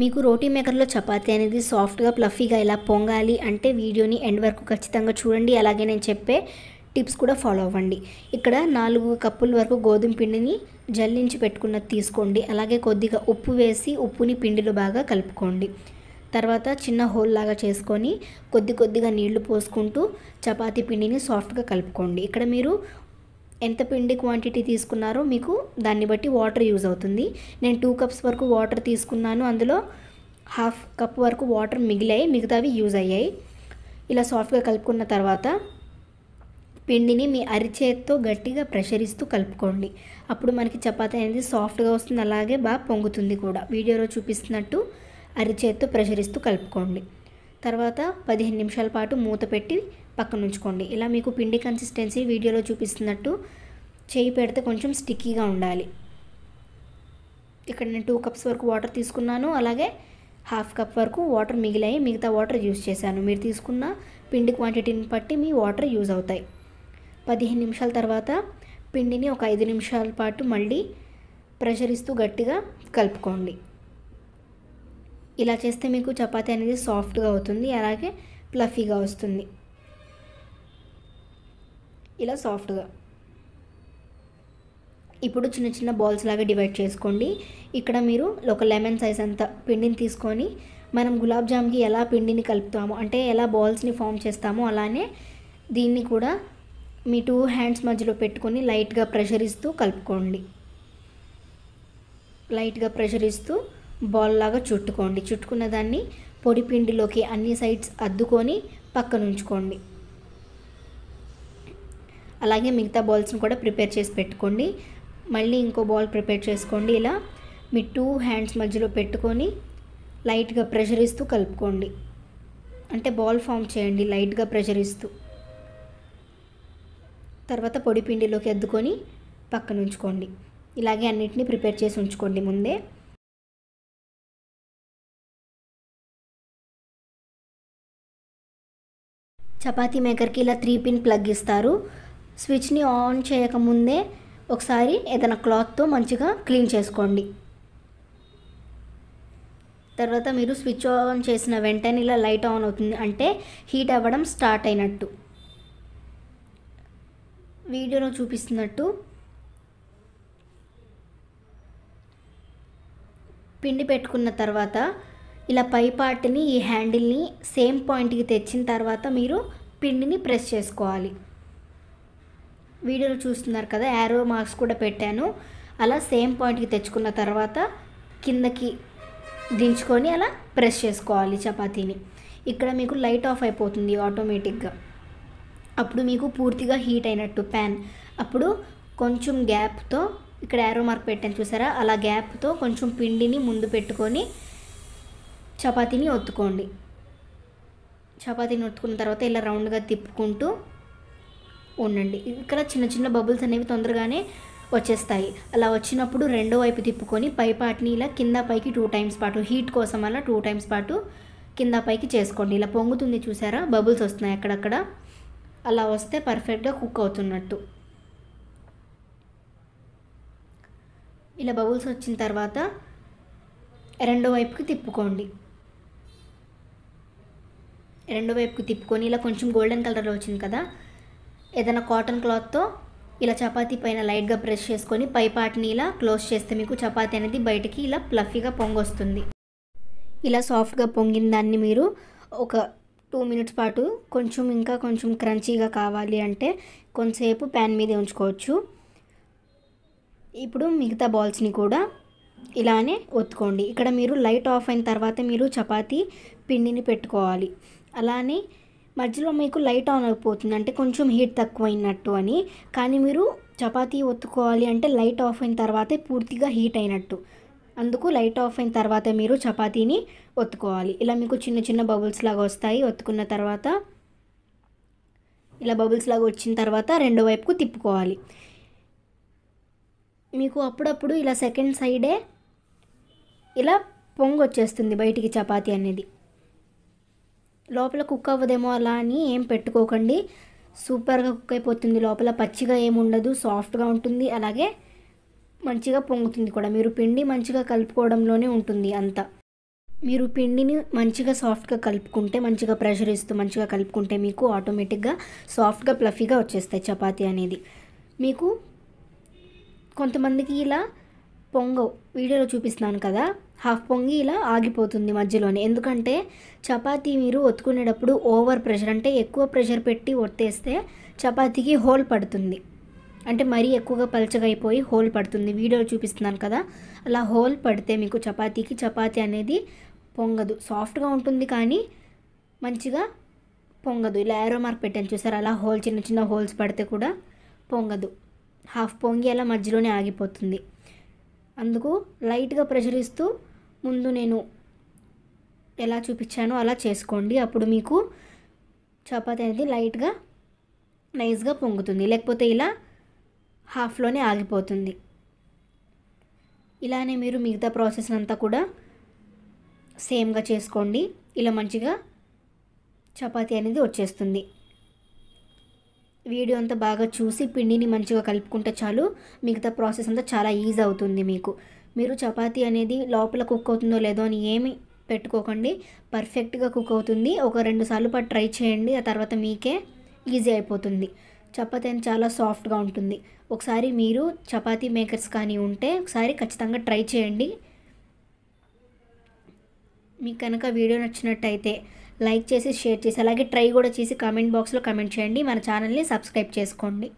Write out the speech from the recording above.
మీకు రోటీ మేకర్లో చపాతీ అనేది సాఫ్ట్గా ప్లఫీగా ఇలా పొంగాలి అంటే వీడియోని ఎండ్ వరకు ఖచ్చితంగా చూడండి అలాగే నేను చెప్పే టిప్స్ కూడా ఫాలో అవ్వండి ఇక్కడ నాలుగు కప్పుల వరకు గోధుమ పిండిని జల్లించి పెట్టుకున్నది తీసుకోండి అలాగే కొద్దిగా ఉప్పు వేసి ఉప్పుని పిండిలో బాగా కలుపుకోండి తర్వాత చిన్న హోల్ లాగా చేసుకొని కొద్ది కొద్దిగా నీళ్లు పోసుకుంటూ చపాతీ పిండిని సాఫ్ట్గా కలుపుకోండి ఇక్కడ మీరు ఎంత పిండి క్వాంటిటీ తీసుకున్నారో మీకు దాన్ని బట్టి వాటర్ యూజ్ అవుతుంది నేను టూ కప్స్ వరకు వాటర్ తీసుకున్నాను అందులో హాఫ్ కప్ వరకు వాటర్ మిగిలాయి మిగతావి యూజ్ అయ్యాయి ఇలా సాఫ్ట్గా కలుపుకున్న తర్వాత పిండిని మీ అరిచేత్తో గట్టిగా ప్రెషర్ ఇస్తూ కలుపుకోండి అప్పుడు మనకి చపాతీ అనేది సాఫ్ట్గా వస్తుంది అలాగే బాగా పొంగుతుంది కూడా వీడియోలో చూపిస్తున్నట్టు అరిచేత్తో ప్రెషర్ ఇస్తూ కలుపుకోండి తర్వాత పదిహేను నిమిషాల పాటు మూత పెట్టి పక్కన ఉంచుకోండి ఇలా మీకు పిండి కన్సిస్టెన్సీ వీడియోలో చూపిస్తున్నట్టు చేయి పెడితే కొంచెం స్టిక్కీగా ఉండాలి ఇక్కడ నేను టూ కప్స్ వరకు వాటర్ తీసుకున్నాను అలాగే హాఫ్ కప్ వరకు వాటర్ మిగిలాయి మిగతా వాటర్ యూజ్ చేశాను మీరు తీసుకున్న పిండి క్వాంటిటీని బట్టి మీ వాటర్ యూజ్ అవుతాయి పదిహేను నిమిషాల తర్వాత పిండిని ఒక ఐదు నిమిషాల పాటు మళ్ళీ ప్రెషర్ ఇస్తూ గట్టిగా కలుపుకోండి ఇలా చేస్తే మీకు చపాతీ అనేది సాఫ్ట్గా అవుతుంది అలాగే ప్లఫీగా వస్తుంది ఇలా సాఫ్ట్గా ఇప్పుడు చిన్న చిన్న బాల్స్ లాగా డివైడ్ చేసుకోండి ఇక్కడ మీరు ఒక లెమన్ సైజ్ అంత పిండిని తీసుకొని మనం గులాబ్ జామ్కి ఎలా పిండిని కలుపుతామో అంటే ఎలా బాల్స్ని ఫామ్ చేస్తామో అలానే దీన్ని కూడా మీ టూ హ్యాండ్స్ మధ్యలో పెట్టుకొని లైట్గా ప్రెషర్ ఇస్తూ కలుపుకోండి లైట్గా ప్రెషర్ ఇస్తూ బాల్ లాగా చుట్టుకోండి చుట్టుకున్న దాన్ని పొడి పిండిలోకి అన్ని సైడ్స్ అద్దుకొని పక్కనుంచుకోండి అలాగే మిగతా బాల్స్ని కూడా ప్రిపేర్ చేసి పెట్టుకోండి మళ్ళీ ఇంకో బాల్ ప్రిపేర్ చేసుకోండి ఇలా మీ టూ హ్యాండ్స్ మధ్యలో పెట్టుకొని లైట్గా ప్రెషర్ ఇస్తూ కలుపుకోండి అంటే బాల్ ఫామ్ చేయండి లైట్గా ప్రెషర్ ఇస్తూ తర్వాత పొడి పిండిలోకి ఎద్దుకొని పక్కన ఉంచుకోండి ఇలాగే అన్నిటినీ ప్రిపేర్ చేసి ఉంచుకోండి ముందే చపాతీ మేకర్కి ఇలా త్రీ పిన్ ప్లగ్ ఇస్తారు స్విచ్ని ఆన్ చేయకముందే ఒకసారి ఏదైనా క్లాత్తో మంచిగా క్లీన్ చేసుకోండి తర్వాత మీరు స్విచ్ ఆన్ చేసిన వెంటనే ఇలా లైట్ ఆన్ అవుతుంది అంటే హీట్ అవ్వడం స్టార్ట్ అయినట్టు వీడియోలో చూపిస్తున్నట్టు పిండి పెట్టుకున్న తర్వాత ఇలా పై పార్ట్ని ఈ హ్యాండిల్ని సేమ్ పాయింట్కి తెచ్చిన తర్వాత మీరు పిండిని ప్రెస్ చేసుకోవాలి వీడియోలో చూస్తున్నారు కదా యారో మార్క్స్ కూడా పెట్టాను అలా సేమ్ పాయింట్కి తెచ్చుకున్న తర్వాత కిందకి దించుకొని అలా ప్రెస్ చేసుకోవాలి చపాతీని ఇక్కడ మీకు లైట్ ఆఫ్ అయిపోతుంది ఆటోమేటిక్గా అప్పుడు మీకు పూర్తిగా హీట్ అయినట్టు ప్యాన్ అప్పుడు కొంచెం గ్యాప్తో ఇక్కడ యారో మార్క్ పెట్టాను చూసారా అలా గ్యాప్తో కొంచెం పిండిని ముందు పెట్టుకొని చపాతీని ఒత్తుకోండి చపాతీని ఒత్తుకున్న తర్వాత ఇలా రౌండ్గా తిప్పుకుంటూ ఉండండి ఇక్కడ చిన్న చిన్న బబుల్స్ అనేవి తొందరగానే వచ్చేస్తాయి అలా వచ్చినప్పుడు రెండో వైపు తిప్పుకొని పైపాటిని ఇలా కింద పైకి టూ టైమ్స్ పాటు హీట్ కోసం అలా టూ టైమ్స్ పాటు కింద పైకి చేసుకోండి ఇలా పొంగుతుంది చూసారా బబుల్స్ వస్తున్నాయి అక్కడక్కడ అలా వస్తే పర్ఫెక్ట్గా కుక్ అవుతున్నట్టు ఇలా బబుల్స్ వచ్చిన తర్వాత రెండో వైపుకి తిప్పుకోండి రెండో వైపుకి తిప్పుకొని ఇలా కొంచెం గోల్డెన్ కలర్లో వచ్చింది కదా ఏదైనా కాటన్ క్లాత్తో ఇలా చపాతీ పైన లైట్గా ప్రెస్ చేసుకొని పై పాటిని ఇలా క్లోజ్ చేస్తే మీకు చపాతీ అనేది బయటికి ఇలా ప్లఫీగా పొంగొస్తుంది ఇలా సాఫ్ట్గా పొంగిన దాన్ని మీరు ఒక టూ మినిట్స్ పాటు కొంచెం ఇంకా కొంచెం క్రంచీగా కావాలి అంటే కొంతసేపు ప్యాన్ మీద ఉంచుకోవచ్చు ఇప్పుడు మిగతా బాల్స్ని కూడా ఇలానే ఒత్తుకోండి ఇక్కడ మీరు లైట్ ఆఫ్ అయిన తర్వాత మీరు చపాతీ పిండిని పెట్టుకోవాలి అలానే మధ్యలో మీకు లైట్ ఆన్ అయిపోతుంది అంటే కొంచెం హీట్ తక్కువైనట్టు అని కానీ మీరు చపాతీ ఒత్తుకోవాలి అంటే లైట్ ఆఫ్ అయిన తర్వాతే పూర్తిగా హీట్ అయినట్టు అందుకు లైట్ ఆఫ్ అయిన తర్వాత మీరు చపాతీని ఒత్తుకోవాలి ఇలా మీకు చిన్న చిన్న బబుల్స్ లాగా వస్తాయి ఒత్తుకున్న తర్వాత ఇలా బబుల్స్ లాగా వచ్చిన తర్వాత రెండో వైపుకు తిప్పుకోవాలి మీకు అప్పుడప్పుడు ఇలా సెకండ్ సైడే ఇలా పొంగు వచ్చేస్తుంది బయటికి చపాతీ అనేది లోపల కుక్ అవ్వదేమో అలా అని ఏం పెట్టుకోకండి సూపర్గా కుక్ అయిపోతుంది లోపల పచ్చిగా ఏముండదు సాఫ్ట్గా ఉంటుంది అలాగే మంచిగా పొంగుతుంది కూడా మీరు పిండి మంచిగా కలుపుకోవడంలోనే ఉంటుంది అంతా మీరు పిండిని మంచిగా సాఫ్ట్గా కలుపుకుంటే మంచిగా ప్రెషర్ ఇస్తూ మంచిగా కలుపుకుంటే మీకు ఆటోమేటిక్గా సాఫ్ట్గా ప్లఫీగా వచ్చేస్తాయి చపాతీ అనేది మీకు కొంతమందికి ఇలా పొంగవు వీడియోలో చూపిస్తున్నాను కదా హాఫ్ పొంగి ఇలా ఆగిపోతుంది మధ్యలోనే ఎందుకంటే చపాతీ మీరు ఒత్తుకునేటప్పుడు ఓవర్ ప్రెషర్ అంటే ఎక్కువ ప్రెషర్ పెట్టి ఒత్తేస్తే చపాతీకి హోల్ పడుతుంది అంటే మరీ ఎక్కువగా పలచగైపోయి హోల్ పడుతుంది వీడియోలో చూపిస్తున్నాను కదా అలా హోల్ పడితే మీకు చపాతీకి చపాతీ అనేది పొంగదు సాఫ్ట్గా ఉంటుంది కానీ మంచిగా పొంగదు ఇలా ఏరో మార్క్ పెట్టాను చూసారు అలా హోల్ చిన్న చిన్న హోల్స్ పడితే కూడా పొంగదు హాఫ్ పొంగి అలా మధ్యలోనే ఆగిపోతుంది అందుకు లైట్గా ప్రెషర్ ఇస్తూ ముందు నేను ఎలా చూపించానో అలా చేసుకోండి అప్పుడు మీకు చపాతి అనేది లైట్గా నైస్గా పొంగుతుంది లేకపోతే ఇలా హాఫ్లోనే ఆగిపోతుంది ఇలానే మీరు మిగతా ప్రాసెస్ అంతా కూడా సేమ్గా చేసుకోండి ఇలా మంచిగా చపాతి అనేది వచ్చేస్తుంది వీడియో అంతా బాగా చూసి పిండిని మంచిగా కలుపుకుంటే చాలు మిగతా ప్రాసెస్ అంతా చాలా ఈజీ అవుతుంది మీకు మీరు చపాతీ అనేది లోపల కుక్ అవుతుందో లేదో అని ఏమి పెట్టుకోకండి పర్ఫెక్ట్గా కుక్ అవుతుంది ఒక రెండు సార్లు పాటు ట్రై చేయండి ఆ తర్వాత మీకే ఈజీ అయిపోతుంది చపాతీ అని చాలా సాఫ్ట్గా ఉంటుంది ఒకసారి మీరు చపాతీ మేకర్స్ కానీ ఉంటే ఒకసారి ఖచ్చితంగా ట్రై చేయండి మీకు కనుక వీడియో నచ్చినట్టయితే లైక్ చేసి షేర్ చేసి అలాగే ట్రై కూడా చేసి కామెంట్ బాక్స్లో కమెంట్ చేయండి మన ఛానల్ని సబ్స్క్రైబ్ చేసుకోండి